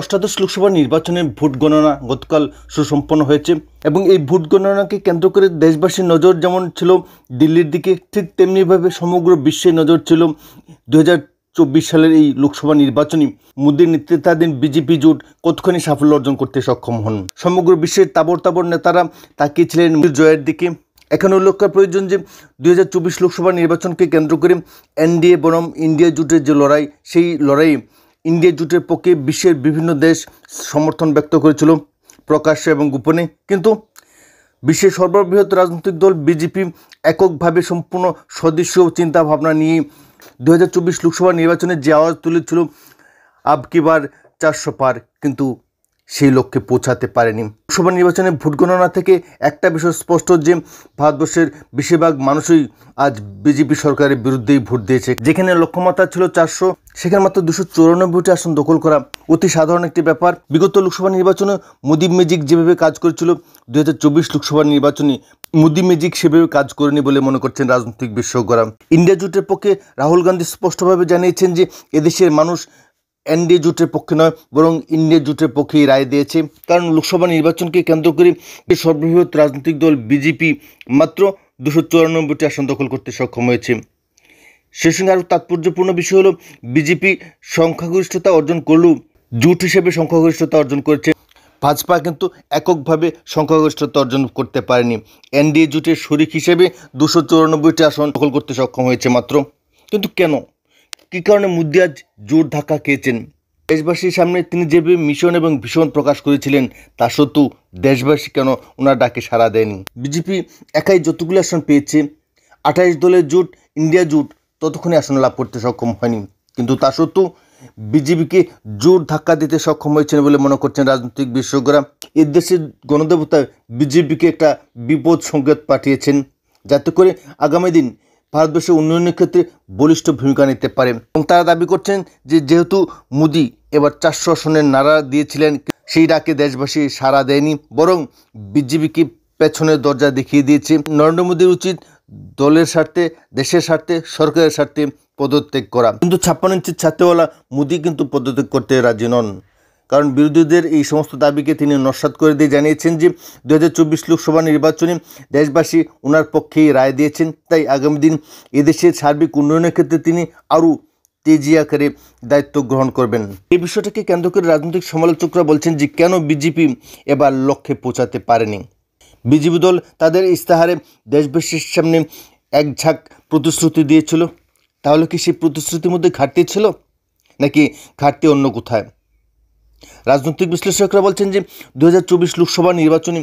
অষ্টাদশ লোকসভা নির্বাচনের ভোট গণনা গতকাল সুসম্পন্ন হয়েছে এবং এই ভোট গণনাকে কেন্দ্র করে দেশবাসীর নজর যেমন ছিল দিল্লির দিকে ঠিক তেমনিভাবে সমগ্র বিশ্বে নজর ছিল দু চব্বিশ সালের এই লোকসভা নির্বাচনী মোদীর নেতৃত্বাধীন বিজেপি জোট কতখানি সাফল্য অর্জন করতে সক্ষম হন সমগ্র বিশ্বের তাবর তাবর নেতারা তাকিয়েছিলেন জয়ের দিকে এখানে উল্লেখ করা প্রয়োজন যে চব্বিশ লোকসভা নির্বাচনকে কেন্দ্র করে এনডিএ বনম ইন্ডিয়া জোটের যে লড়াই সেই লড়াইয়ে ইন্ডিয়া জুটের পক্ষে বিশ্বের বিভিন্ন দেশ সমর্থন ব্যক্ত করেছিল প্রকাশ্যে এবং গোপনে কিন্তু বিশ্বের সর্ববৃহৎ রাজনৈতিক দল বিজেপি এককভাবে সম্পূর্ণ সদস্য চিন্তাভাবনা নিয়ে দু লোকসভা নির্বাচনে যে আওয়াজ তুলেছিল আবকিবার চারশো পার কিন্তু সেই লক্ষ্যে পৌঁছাতে পারেনি লোকসভা নির্বাচনে ভোট গণনা থেকে একটা বিষয় স্পষ্ট যে ভারতবর্ষের বেশিরভাগ মানুষই আজ বিজেপি সরকারের বিরুদ্ধেই ভোট দিয়েছে যেখানে লক্ষ্যমাত্রা ছিল চারশো সেখানে মাত্র দুশো চৌরানব্বইটি আসন দখল করা অতি সাধারণ একটি ব্যাপার বিগত লোকসভা নির্বাচনে মোদি ম্যাজিক যেভাবে কাজ করেছিল দু লোকসভা নির্বাচনে মোদি ম্যাজিক সেভাবে কাজ করেনি বলে মনে করছেন রাজনৈতিক বিশ্বজ্ঞরা ইন্ডিয়া জোটের পক্ষে রাহুল গান্ধী স্পষ্টভাবে জানিয়েছেন যে এদেশের মানুষ এনডিএ জোটের পক্ষে নয় বরং ইন্ডিয়া জোটের পক্ষেই রায় দিয়েছে কারণ লোকসভা নির্বাচনকে কেন্দ্র করে সর্ববৃহৎ রাজনৈতিক দল বিজেপি মাত্র দুশো চুরানব্বইটি আসন দখল করতে সক্ষম হয়েছে সে সঙ্গে আরও তাৎপর্যপূর্ণ বিষয় হলো বিজেপি সংখ্যাগরিষ্ঠতা অর্জন করলেও জোট হিসেবে সংখ্যাগরিষ্ঠতা অর্জন করেছে ভাজপা কিন্তু এককভাবে সংখ্যাগরিষ্ঠতা অর্জন করতে পারেনি এনডিএ জোটের শরিক হিসেবে দুশো চুরানব্বইটি আসন দখল করতে সক্ষম হয়েছে মাত্র কিন্তু কেন কি কারণে মুদিয়াজ জোর ধাক্কা খেয়েছেন দেশবাসীর সামনে তিনি যেভাবে মিশন এবং ভীষণ প্রকাশ করেছিলেন তা সত্ত্বেও দেশবাসী কেন ওনার ডাকে সাড়া দেয়নি বিজেপি একাই যতগুলো আসন পেয়েছে আঠাইশ দলের জোট ইন্ডিয়া জোট ততক্ষণে আসন লাভ করতে সক্ষম হয়নি কিন্তু তা সত্ত্বেও বিজেপিকে জোর ধাক্কা দিতে সক্ষম হয়েছেন বলে মনে করছেন রাজনৈতিক বিশেষজ্ঞরা এর দেশের গণদেবতা বিজেপিকে একটা বিপদ সংকেত পাঠিয়েছেন যাতে করে আগামী দিন ভারতবর্ষের উন্নয়নের ক্ষেত্রে বলিষ্ঠ ভূমিকা নিতে পারে এবং তারা দাবি করছেন যে যেহেতু মোদী এবার চারশো আসনের নাড়া দিয়েছিলেন সেই ডাকে দেশবাসী সাড়া দেয়নি বরং বিজেপিকে পেছনের দরজা দেখিয়ে দিয়েছে নরেন্দ্র মোদীর উচিত দলের স্বার্থে দেশের স্বার্থে সরকারের স্বার্থে পদত্যাগ করা কিন্তু ছাপ্পান্ন ইঞ্চির ছাত্রওয়ালা মোদী কিন্তু পদত্যাগ করতে রাজি নন কারণ বিরোধীদের এই সমস্ত দাবিকে তিনি নস্বাত করে দিয়ে জানিয়েছেন যে দু চব্বিশ লোকসভা নির্বাচনে দেশবাসী ওনার পক্ষেই রায় দিয়েছেন তাই আগামী দিন এদেশের সার্বিক উন্নয়নের ক্ষেত্রে তিনি আরও তেজি আকারে দায়িত্ব গ্রহণ করবেন এই বিষয়টাকে কেন্দ্র করে রাজনৈতিক সমালোচকরা বলছেন যে কেন বিজেপি এবার লক্ষ্যে পৌঁছাতে পারেনি বিজেপি দল তাদের ইস্তাহারে দেশবাসীর সামনে এক ঝাঁক প্রতিশ্রুতি দিয়েছিল তাহলে কি সেই প্রতিশ্রুতির মধ্যে ঘাটতি ছিল নাকি ঘাটতি অন্য কোথায় রাজনৈতিক বিশ্লেষকরা বলছেন যে দু লোকসভা নির্বাচনে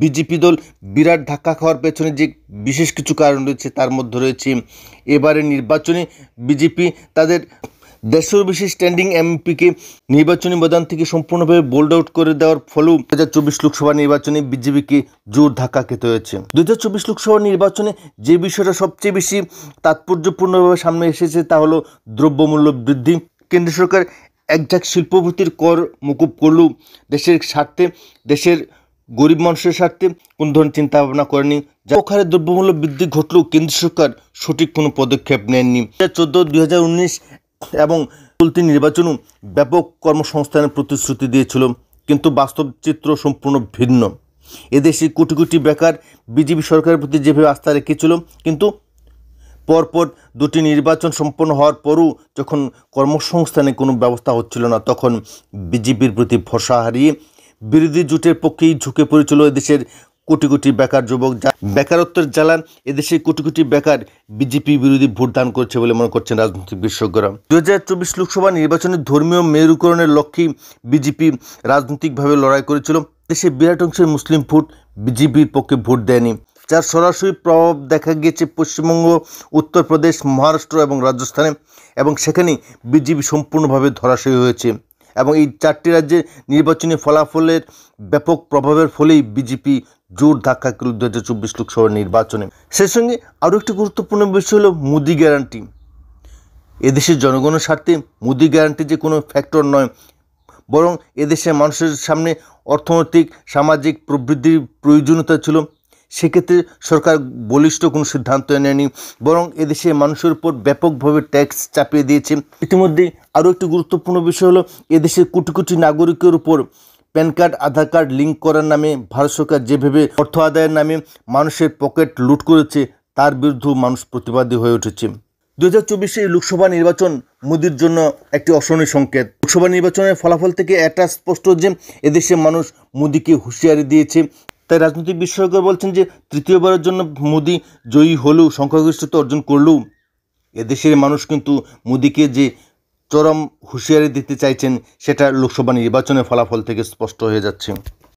বিজেপি দল বিরাট ধাক্কা খাওয়ার পেছনে যে বিশেষ কিছু কারণ রয়েছে তার মধ্যে রয়েছে এবারে নির্বাচনে বিজেপি তাদের দেড়শোর বেশি স্ট্যান্ডিং এমপিকে নির্বাচনী ময়দান থেকে সম্পূর্ণভাবে বোল্ড আউট করে দেওয়ার ফলেও দু হাজার চব্বিশ লোকসভা নির্বাচনে বিজেপিকে জোর ধাক্কা খেতে হয়েছে দু হাজার চব্বিশ লোকসভা নির্বাচনে যে বিষয়টা সবচেয়ে বেশি তাৎপর্যপূর্ণভাবে সামনে এসেছে তা হলো দ্রব্যমূল্য বৃদ্ধি কেন্দ্র সরকার একঝাক শিল্পপতির কর মুকুব করল দেশের স্বার্থে দেশের গরিব মানুষের স্বার্থে কোন ধরনের চিন্তা ভাবনা করেনি ওখানে দ্রব্যমূল্য বৃদ্ধি ঘটলেও কেন্দ্র সরকার সঠিক কোনো পদক্ষেপ নেননি চোদ্দ দুই এবং চলতি নির্বাচনও ব্যাপক কর্মসংস্থানের প্রতিশ্রুতি দিয়েছিল কিন্তু বাস্তব চিত্র সম্পূর্ণ ভিন্ন এদেশে কোটি কোটি বেকার বিজেপি সরকারের প্রতি যেভাবে আস্থা রেখেছিল কিন্তু পরপর দুটি নির্বাচন সম্পন্ন হওয়ার পরও যখন কর্মসংস্থানে কোনো ব্যবস্থা হচ্ছিল না তখন বিজেপির প্রতি ভরসা হারিয়ে বিরোধী জোটের পক্ষেই ঝুঁকে পড়েছিল দেশের কোটি কোটি বেকার যুবক যা বেকারত্বের জ্বালান এদেশের কোটি কোটি বেকার বিজেপি বিরোধী ভোট দান করছে বলে মনে করছেন রাজনৈতিক বিশেষজ্ঞরা দু হাজার চব্বিশ লোকসভা নির্বাচনে ধর্মীয় মেরুকরণের লক্ষ্যেই বিজেপি রাজনৈতিকভাবে লড়াই করেছিল দেশে বিরাট অংশের মুসলিম ভোট বিজেপির পক্ষে ভোট দেয়নি যার সরাসরি প্রভাব দেখা গিয়েছে পশ্চিমবঙ্গ উত্তরপ্রদেশ মহারাষ্ট্র এবং রাজস্থানে এবং সেখানে বিজেপি সম্পূর্ণভাবে ধরাশয়ী হয়েছে এবং এই চারটি রাজ্যের নির্বাচনী ফলাফলের ব্যাপক প্রভাবের ফলেই বিজেপি জোর ধাক্কা করল দু হাজার চব্বিশ লোকসভা নির্বাচনে সেই সঙ্গে আরও একটি গুরুত্বপূর্ণ বিষয় হলো মোদি গ্যারান্টি এদেশের জনগণের স্বার্থে মোদি গ্যারান্টি যে কোনো ফ্যাক্টর নয় বরং এদেশের মানুষের সামনে অর্থনৈতিক সামাজিক প্রবৃদ্ধির প্রয়োজনীয়তা ছিল সেক্ষেত্রে সরকার বলিষ্ঠ কোনো সিদ্ধান্ত নেয়নি বরং এদেশে মানুষের উপর ব্যাপকভাবে ট্যাক্স চাপিয়ে দিয়েছে ইতিমধ্যে আরও একটি গুরুত্বপূর্ণ বিষয় হলো এদেশের কোটি কোটি নাগরিকের উপর PAN card Aadhaar card link করার নামে ভারত সরকার যেভাবে অর্থ আদায়ের নামে মানুষের পকেট লুট করেছে তার বিরুদ্ধেও মানুষ প্রতিবাদী হয়ে উঠেছে দু হাজার চব্বিশে লোকসভা নির্বাচন মোদির জন্য একটি অশনীয় সংকেত লোকসভা নির্বাচনের ফলাফল থেকে এটা স্পষ্ট যে এদেশের মানুষ মোদিকে হুঁশিয়ারি দিয়েছে তাই রাজনৈতিক বিশেষজ্ঞরা বলছেন যে তৃতীয়বারের জন্য মোদি জয়ী হলেও সংখ্যাগরিষ্ঠতা অর্জন করলেও এদেশের মানুষ কিন্তু মোদিকে যে চরম হুঁশিয়ারি দিতে চাইছেন সেটা লোকসভা নির্বাচনের ফলাফল থেকে স্পষ্ট হয়ে যাচ্ছে